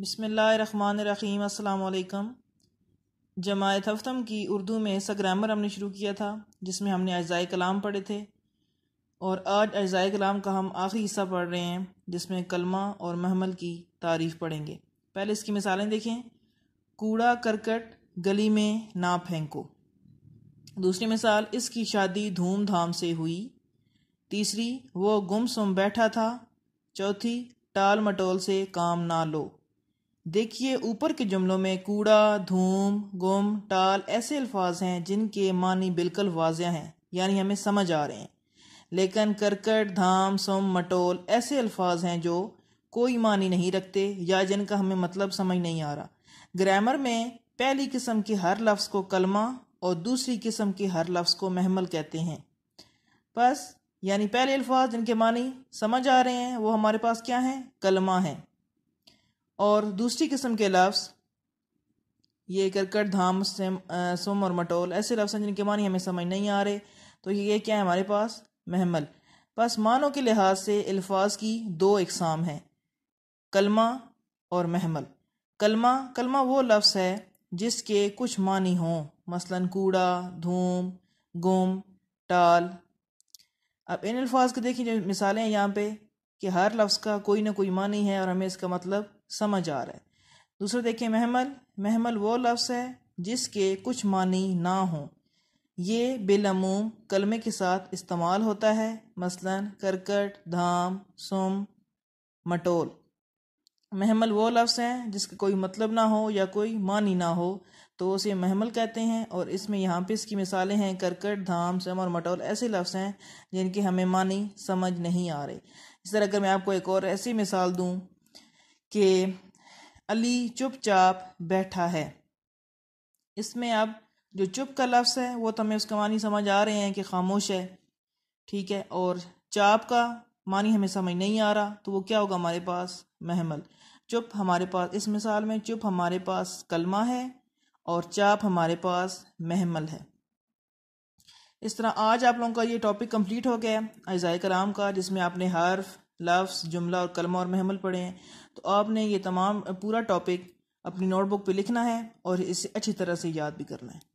बसमीम अल्लाम जमायत हफ्तम की उर्दू में ऐसा ग्रामर हमने शुरू किया था जिसमें हमने अज़ाय कलाम पढ़े थे और आज अज़ाय कलाम का हम आखिरी हिस्सा पढ़ रहे हैं जिसमें कलमा और महमल की तारीफ़ पढ़ेंगे पहले इसकी मिसालें देखें कूड़ा करकट गली में ना फेंको दूसरी मिसाल इसकी शादी धूमधाम से हुई तीसरी वो गुमसुम बैठा था चौथी टाल मटोल से काम ना लो देखिए ऊपर के जुमलों में कूड़ा धूम गुम टाल ऐसे अल्फाज हैं जिनके मानी बिल्कुल वाजह हैं यानी हमें समझ आ रहे हैं लेकिन करकट धाम सोम मटोल ऐसे अल्फाज हैं जो कोई मानी नहीं रखते या जिनका हमें मतलब समझ नहीं आ रहा ग्रामर में पहली किस्म के हर लफ्ज़ को कलमा और दूसरी किस्म के हर लफ्ज़ को महमल कहते हैं बस यानी पहले अल्फाज जिनके मानी समझ आ रहे हैं वो हमारे पास क्या हैं कलमा हैं और दूसरी किस्म के लफ्स ये करकट धाम सेम सोम और मटोल ऐसे लफ्स हैं जिनके मानी हमें समझ नहीं आ रहे तो ये क्या है हमारे पास महमल बस मानों के लिहाज से अल्फाज की दो इकसाम हैं कलमा और महमल कलमा कलमा वो लफ्स है जिसके कुछ मानी हों मसलन कूड़ा धूम गुम टाल अब इन अल्फाज को देखिए जो मिसालें हैं यहाँ पे कि हर लफ्ज़ का कोई ना कोई मानी है और हमें इसका मतलब समझ आ रहा है दूसरा देखिए महमल महमल वो लफ्ज़ है जिसके कुछ मानी ना हों ये बिलमूम कलमे के साथ इस्तेमाल होता है मसलन करकट धाम सुम मटोल महमल वो लफ्ज़ हैं जिसका कोई मतलब ना हो या कोई मानी ना हो तो उसे महमल कहते हैं और इसमें यहाँ पे इसकी मिसालें हैं करकट धाम सम और मटोल ऐसे लफ्ज़ हैं जिनके हमें मानी समझ नहीं आ रही इस तरह अगर मैं आपको एक और ऐसी मिसाल दूं कि अली चुपचाप बैठा है इसमें आप जो चुप का लफ्ज़ है वो तो हमें उसका मानी समझ आ रहे हैं कि खामोश है ठीक है और चाप का मानी हमें समझ नहीं आ रहा तो वो क्या होगा हमारे पास महमल चुप हमारे पास इस मिसाल में चुप हमारे पास कलमा है और चाप हमारे पास महमल है इस तरह आज आप लोगों का ये टॉपिक कंप्लीट हो गया है अज़ाय कराम का जिसमें आपने हर्फ लफ्स जुमला और कलमा और महमल पढ़े हैं तो आपने ये तमाम पूरा टॉपिक अपनी नोटबुक पे लिखना है और इसे अच्छी तरह से याद भी करना है